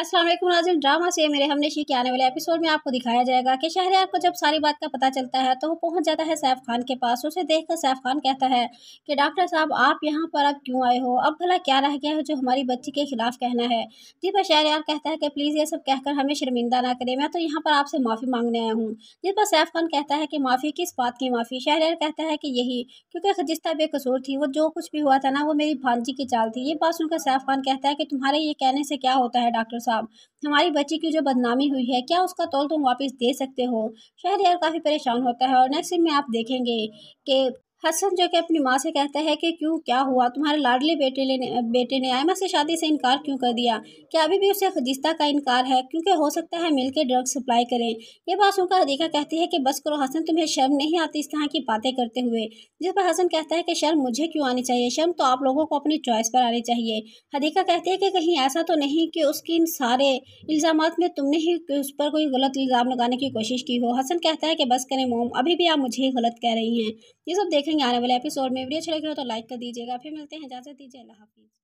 असलम नाजिन drama से मेरे हमने शी के आने वाले एपिसोड में आपको दिखाया जाएगा कि शहरयार को जब सारी बात का पता चलता है तो वो पहुंच जाता है सैफ खान के पास उसे देखकर सैफ खान कहता है कि डॉक्टर साहब आप यहाँ पर अब क्यों आए हो अब भला क्या रह गया है जो हमारी बच्ची के खिलाफ कहना है जिस पर शहरयार कहता है कि प्लीज़ ये सब कहकर हमें शर्मिंदा ना करें मैं तो यहाँ पर आपसे माफ़ी मांगने आया हूँ जिस पर सैफ खान कहता है कि माफ़ी किस बात की माफ़ी शहरयार कहता है कि यही क्योंकि खजिस्ता बेकसूर थी वो जो कुछ भी हुआ था ना वो मेरी भांजी की चाल थी ये बात सुनकर सैफ खान कहता है कि तुम्हारे ये कहने से क्या होता है डॉक्टर साहब साहब हमारी बच्ची की जो बदनामी हुई है क्या उसका तोल तुम वापस दे सकते हो यार काफ़ी परेशान होता है और नेक्स्ट में आप देखेंगे कि हसन जो कि अपनी माँ से कहता है कि क्यों क्या हुआ तुम्हारे लाडले बेटे लेने बेटे ने आयमा से शादी से इनकार क्यों कर दिया क्या अभी भी उसे खजिस्ता का इनकार है क्योंकि हो सकता है मिलकर ड्रग सप्लाई करें यह बात सुनकर हदीका कहती है कि बस करो हसन तुम्हें शर्म नहीं आती इस तरह की बातें करते हुए जिस पर हसन कहता है कि शर्म मुझे क्यों आनी चाहिए शर्म तो आप लोगों को अपनी चॉइस पर आनी चाहिए हदीका कहती है कि कहीं ऐसा तो नहीं कि उसकी इन सारे इल्ज़ाम में तुमने ही उस पर कोई गलत इल्ज़ाम लगाने की कोशिश की हो हसन कहता है कि बस करें मोम अभी भी आप मुझे ही गलत कह रही हैं ये सब देखें देखेंगे आने वाले एपिसोड में वीडियो अच्छा लगे तो लाइक कर दीजिएगा फिर मिलते हैं इजाज़त दीजिए अल्लाह हाफिज़